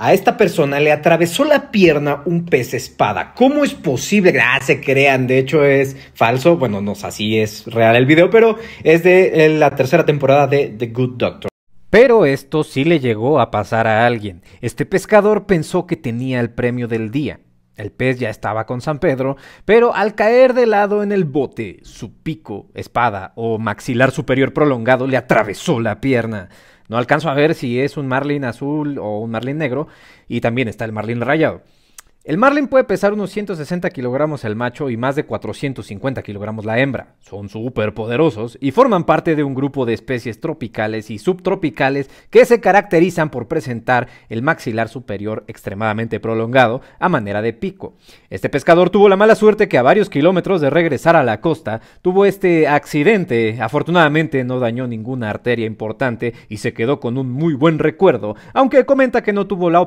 A esta persona le atravesó la pierna un pez espada. ¿Cómo es posible? Ah, se crean, de hecho es falso. Bueno, no sé si es real el video, pero es de eh, la tercera temporada de The Good Doctor. Pero esto sí le llegó a pasar a alguien. Este pescador pensó que tenía el premio del día. El pez ya estaba con San Pedro, pero al caer de lado en el bote, su pico, espada o maxilar superior prolongado le atravesó la pierna. No alcanzo a ver si es un marlin azul o un marlin negro. Y también está el marlin rayado. El marlin puede pesar unos 160 kilogramos el macho y más de 450 kilogramos la hembra. Son súper poderosos y forman parte de un grupo de especies tropicales y subtropicales que se caracterizan por presentar el maxilar superior extremadamente prolongado a manera de pico. Este pescador tuvo la mala suerte que a varios kilómetros de regresar a la costa tuvo este accidente. Afortunadamente no dañó ninguna arteria importante y se quedó con un muy buen recuerdo, aunque comenta que no tuvo la oportunidad